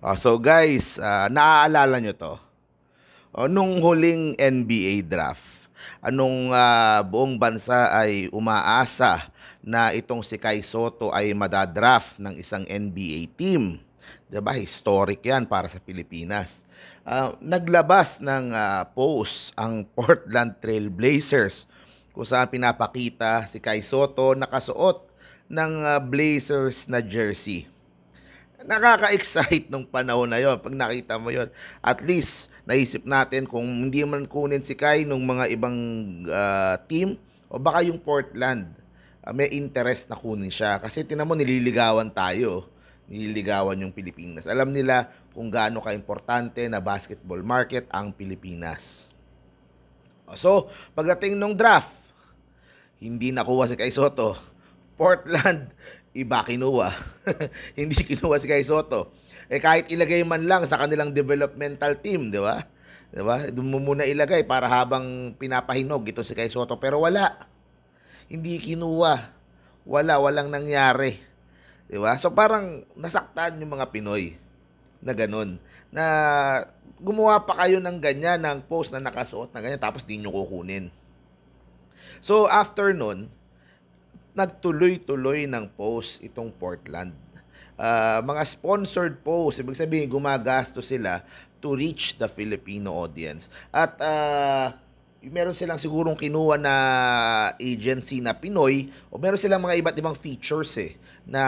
Oh, so guys, uh, naaalala nyo to? Oh, nung huling NBA draft, anong uh, buong bansa ay umaasa na itong si Kai Soto ay madadraft ng isang NBA team. 'Di ba? Historic 'yan para sa Pilipinas. Uh, naglabas ng uh, post ang Portland Trail Blazers kung saan pinapakita si Kai Soto nakasuot ng uh, Blazers na jersey nakaka-excite nung panahon na yon pag nakita mo yon at least naisip natin kung hindi man kunin si Kai nung mga ibang uh, team o baka yung Portland uh, may interest na kunin siya kasi tinan mo nililigawan tayo nililigawan yung Pilipinas alam nila kung gaano kaimportante na basketball market ang Pilipinas ah, so pagdating nung draft hindi nakuha si Kai Soto Portland iba kinuha. Hindi kinuha si Kai Soto. Eh kahit ilagay man lang sa kanilang developmental team, di ba? Di ba? Doon mo muna ilagay para habang pinapahinog ito si Kai Soto. Pero wala. Hindi kinuha. Wala, walang nangyari. Di ba? So parang nasaktan yung mga Pinoy na ganun. Na gumawa pa kayo ng ganyan, ng post na nakasuot na ganyan, tapos di nyo kukunin. So after nun, nagtuloy-tuloy ng post itong Portland. Uh, mga sponsored posts, ibig sabihin gumagasto sila to reach the Filipino audience. At uh, meron silang sigurong kinuha na agency na Pinoy o meron silang mga iba't ibang features eh na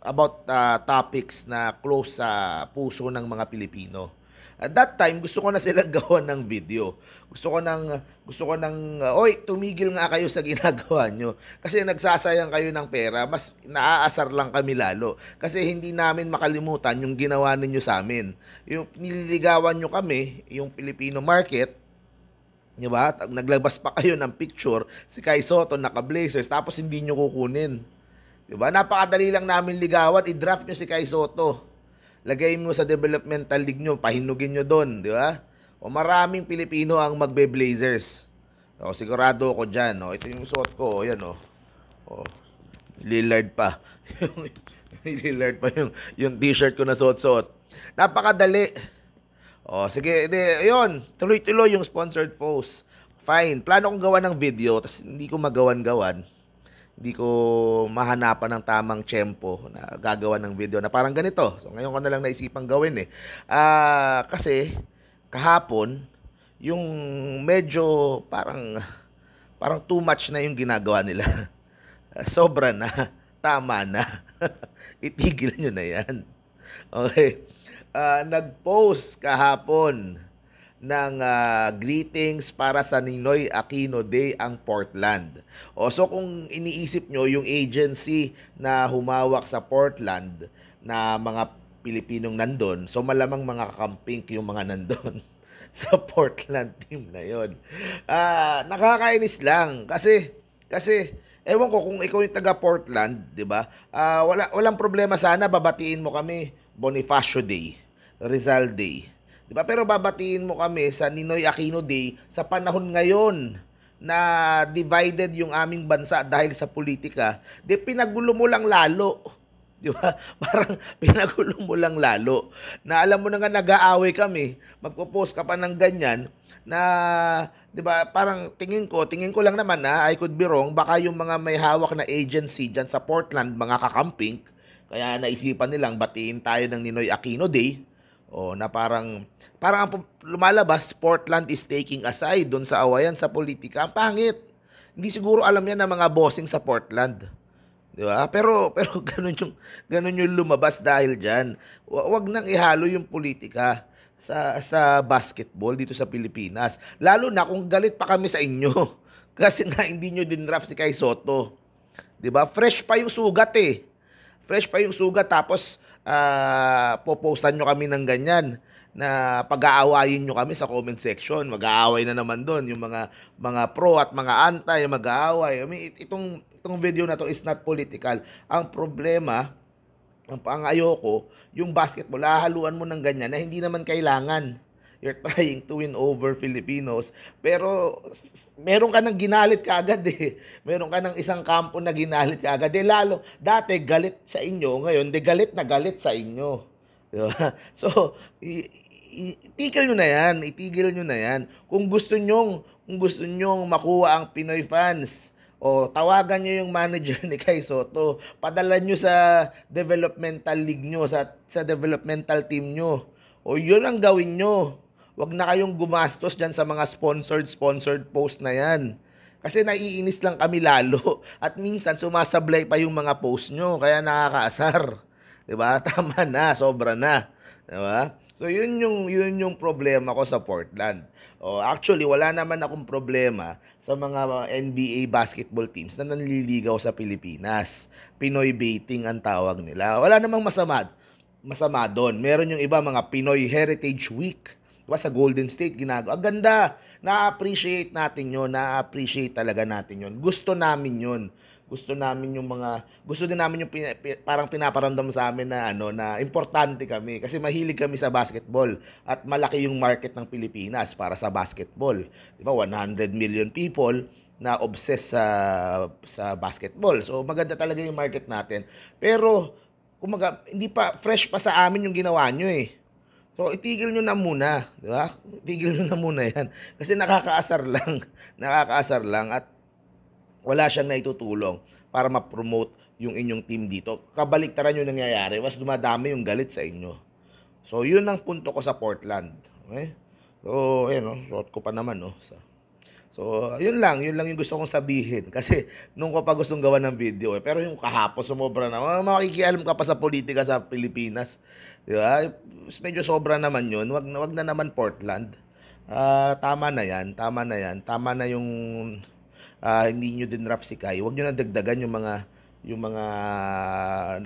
about uh, topics na close sa puso ng mga Pilipino. At that time, gusto ko na silang gawa ng video. Gusto ko ng, gusto ko ng, uh, oy, tumigil nga kayo sa ginagawa nyo. Kasi nagsasayang kayo ng pera, mas naaasar lang kami lalo. Kasi hindi namin makalimutan yung ginawa ninyo sa amin. Yung nililigawan nyo kami, yung Filipino market, Di ba? Naglabas pa kayo ng picture si Kai Soto naka-blazers tapos hindi nyo kukunin. Di ba? Napakadali lang namin ligawan, i-draft nyo si Kai Soto lagay mo sa developmental league nyo, pahinugin nyo doon, di ba? O maraming Pilipino ang magbe-blazers. O, sigurado ako dyan. O, ito yung suot ko. O, yan o. o Lillard pa. Lillard pa yung, yung t-shirt ko na suot-suot. Napakadali. O, sige, edi, yun. Tuloy-tuloy yung sponsored post. Fine. Plano kong gawa ng video, tapos hindi ko magawan-gawan hindi ko mahanapan ng tamang tempo na gagawa ng video na parang ganito. So ngayon ko na lang naisipan gawin eh. Ah, uh, kasi kahapon yung medyo parang parang too much na yung ginagawa nila. Sobra na, tama na. Itigil nyo na 'yan. Okay. Uh, nag-post kahapon ng uh, greetings para sa Ninoy Aquino Day ang Portland. O, so kung iniisip nyo yung agency na humawak sa Portland na mga Pilipinong nandon, so malamang mga kakampink yung mga nandon sa Portland team na yon. Ah, uh, nakakainis lang kasi kasi ewan ko kung ikaw yung taga Portland, 'di ba? Ah, uh, wala walang problema sana babatiin mo kami Bonifacio Day, Rizal Day 'Di ba? Pero babatiin mo kami sa Ninoy Aquino Day sa panahon ngayon na divided yung aming bansa dahil sa politika, 'di pinagulo mo lang lalo. Di ba? Parang pinagulo mo lang lalo. Na alam mo na nga nag-aaway kami, magpo-post ka pa ng ganyan na 'di ba? Parang tingin ko, tingin ko lang naman na I could be wrong, baka yung mga may hawak na agency diyan sa Portland, mga kakamping, kaya naisipan nilang batiin tayo ng Ninoy Aquino Day o oh, na parang parang ang lumalabas Portland is taking aside doon sa awayan sa politika. Ang pangit. Hindi siguro alam yan ng mga bossing sa Portland. 'di ba? Pero pero ganun yung ganun yung lumabas dahil diyan. Huwag nang ihalo yung politika sa sa basketball dito sa Pilipinas. Lalo na kung galit pa kami sa inyo kasi nga hindi niyo din draft si Kai Soto. 'Di ba? Fresh pa yung sugat eh. Fresh pa yung sugat tapos uh, ah, popostan nyo kami ng ganyan na pag-aawayin nyo kami sa comment section. Mag-aaway na naman doon yung mga mga pro at mga anti mag-aaway. I mean, itong itong video na to is not political. Ang problema ang pangayoko, yung basketball, hahaluan mo ng ganyan na hindi naman kailangan you're trying to win over Filipinos, pero meron ka ng ginalit kaagad eh. Meron ka ng isang kampo na ginalit kaagad. Eh lalo, dati galit sa inyo, ngayon de galit na galit sa inyo. So, itigil nyo na yan, itigil nyo na yan. Kung gusto nyong, kung gusto nyong makuha ang Pinoy fans, o tawagan nyo yung manager ni Kai Soto, padala nyo sa developmental league nyo, sa, sa developmental team nyo. O yun ang gawin nyo. Huwag na kayong gumastos dyan sa mga sponsored-sponsored post na yan. Kasi naiinis lang kami lalo at minsan sumasablay pa yung mga post nyo kaya nakakaasar. 'Di ba? Tama na, sobra na. 'Di ba? So yun yung yun yung problema ko sa Portland. Oh, actually wala naman akong problema sa mga NBA basketball teams na nanliligaw sa Pilipinas. Pinoy baiting ang tawag nila. Wala namang masama masama doon. Meron yung iba mga Pinoy Heritage Week Diba sa Golden State ginagawa. Ang ganda. Na-appreciate natin 'yon. Na-appreciate talaga natin 'yon. Gusto namin 'yon. Gusto namin yung mga gusto din namin yung pina, parang pinaparamdam sa amin na ano na importante kami kasi mahilig kami sa basketball at malaki yung market ng Pilipinas para sa basketball. 'Di ba? 100 million people na obsessed sa sa basketball. So maganda talaga yung market natin. Pero kumaga hindi pa fresh pa sa amin yung ginawa nyo eh. So, itigil nyo na muna. Di ba? Itigil nyo na muna yan. Kasi nakakaasar lang. Nakakaasar lang at wala siyang naitutulong para ma-promote yung inyong team dito. Kabaliktaran yung nangyayari. Mas dumadami yung galit sa inyo. So, yun ang punto ko sa Portland. Okay? So, ayun, no? Rot ko pa naman, no? So, So, yun lang. Yun lang yung gusto kong sabihin. Kasi, nung ko pa gustong gawa ng video eh. Pero yung kahapon, sumobra na. Makikialam ka pa sa politika sa Pilipinas. Di ba? Medyo sobra naman yun. Wag, wag na naman Portland. Uh, tama na yan. Tama na yan. Tama na yung uh, hindi nyo din rap si Kai. Wag nyo na dagdagan yung mga yung mga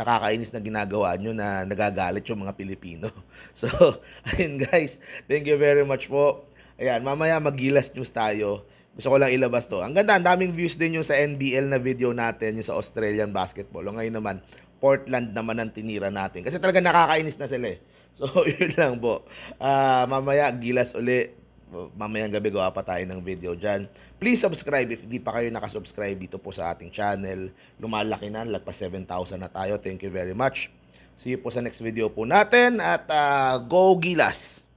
nakakainis na ginagawa nyo na nagagalit yung mga Pilipino. So, ayun guys. Thank you very much po. Ayan, mamaya mag-gilas news tayo. Gusto ko lang ilabas to. Ang ganda, ang daming views din yung sa NBL na video natin, yung sa Australian basketball. O ngayon naman, Portland naman ang tinira natin. Kasi talaga nakakainis na sila eh. So, yun lang po. Uh, mamaya, gilas uli. Mamayang gabi gawa pa tayo ng video dyan. Please subscribe if hindi pa kayo nakasubscribe dito po sa ating channel. Lumalaki na, lagpa 7,000 na tayo. Thank you very much. See you po sa next video po natin at uh, go Gilas!